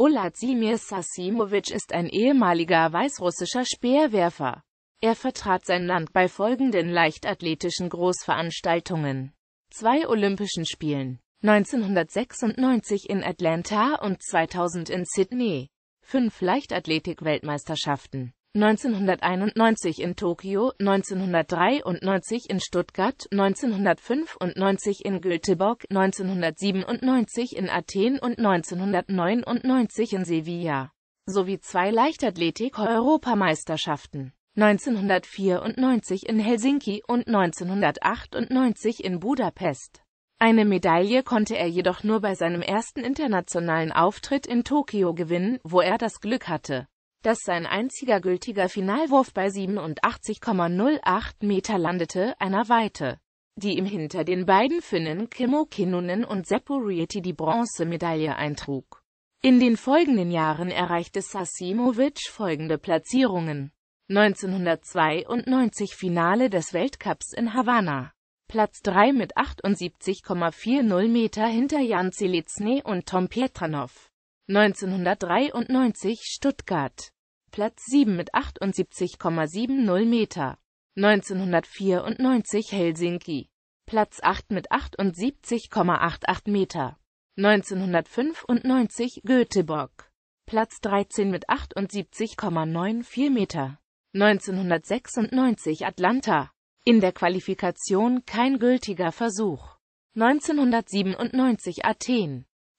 Ulazimir Sasimowitsch ist ein ehemaliger weißrussischer Speerwerfer. Er vertrat sein Land bei folgenden leichtathletischen Großveranstaltungen. Zwei Olympischen Spielen. 1996 in Atlanta und 2000 in Sydney. Fünf Leichtathletik-Weltmeisterschaften. 1991 in Tokio, 1993 in Stuttgart, 1995 in Göteborg, 1997 in Athen und 1999 in Sevilla, sowie zwei Leichtathletik-Europameisterschaften. 1994 in Helsinki und 1998 in Budapest. Eine Medaille konnte er jedoch nur bei seinem ersten internationalen Auftritt in Tokio gewinnen, wo er das Glück hatte, dass sein einziger gültiger Finalwurf bei 87,08 Meter landete, einer Weite, die ihm hinter den beiden Finnen Kimmo Kinnunen und Seppo Rieti die Bronzemedaille eintrug. In den folgenden Jahren erreichte Sasimovic folgende Platzierungen. 1992 Finale des Weltcups in Havanna. Platz 3 mit 78,40 Meter hinter Jan Zelizny und Tom Pietranov. 1993 Stuttgart Platz 7 mit 78,70 Meter 1994 Helsinki Platz 8 mit 78,88 Meter 1995 Göteborg Platz 13 mit 78,94 Meter 1996 Atlanta in der Qualifikation kein gültiger Versuch 1997 Athen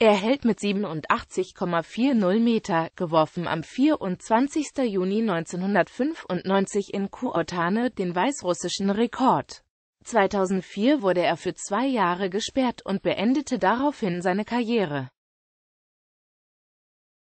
Er hält mit 87,40 Meter, geworfen am 24. Juni 1995 in Kuotane, den weißrussischen Rekord. 2004 wurde er für zwei Jahre gesperrt und beendete daraufhin seine Karriere.